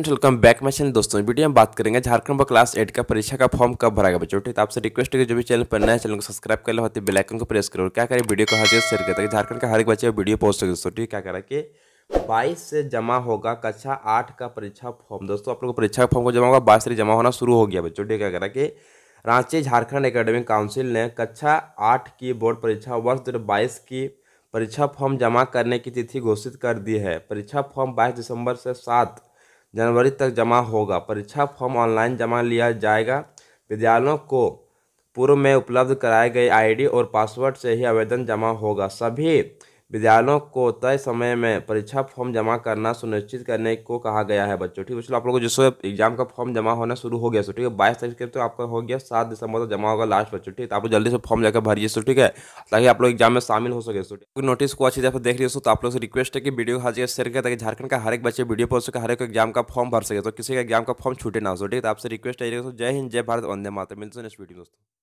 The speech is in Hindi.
एंड वेलकम बैक मैं चैनल दोस्तों वीडियो में बात करेंगे झारखंड में क्लास एट का परीक्षा का फॉर्म कब भरा गया बच्चों तो आपसे रिक्वेस्ट है जो भी चैनल पर नया चैनल को सब्सक्राइब कर लो होते बेल आइकन को प्रेस करो क्या करें वीडियो को हर चीज़ शेयर करता है झारखंड का हर एक बच्चे वीडियो पोस्ट करें दोस्तों ठीक है क्या करें कि बाईस से जमा होगा कक्षा आठ का परीक्षा फॉर्म दोस्तों आप लोग परीक्षा का फॉर्म को जमा होगा बाईस से जमा होना शुरू हो गया बच्चों ठीक है क्या करें कि रांची झारखंड अकेडमिक काउंसिल ने कक्षा आठ की बोर्ड परीक्षा वर्ष दो की परीक्षा फॉर्म जमा करने की तिथि घोषित कर दी है परीक्षा फॉर्म बाईस दिसंबर से सात जनवरी तक जमा होगा परीक्षा फॉर्म ऑनलाइन जमा लिया जाएगा विद्यालयों को पूर्व में उपलब्ध कराए गए आईडी और पासवर्ड से ही आवेदन जमा होगा सभी विद्यालयों को तय समय में परीक्षा फॉर्म जमा करना सुनिश्चित करने को कहा गया है बच्चों ठीक है आप लोगों को जिसको एग्जाम का फॉर्म जमा होना शुरू हो गया सो ठीक है बाईस तारीख के तो आपका हो गया सात दिसंबर तक जमा होगा लास्ट बच्चों ठीक है तो आप लोग जल्दी से फॉर्म जाकर भरिए सो ठीक है ताकि आप लोग एग्जाम में शामिल हो सके नोटिस को अच्छी तरह देख लीजिए हो तो आप लोग से रिक्वेस्ट है कि वीडियो हर जगह शेयर करें ताकि झारखंड का हर एक बच्चे वीडियो पहुंच सके हर एक एग्जाम का फॉर्म भर सके तो किसी का एग्जाम का फॉर्म छूटे ना हो सो ठीक है तो आपसे रिक्वेस्ट है जय हिंद जय भारत वंदे माता मिलते हैं नेक्स्ट वीडियो दोस्तों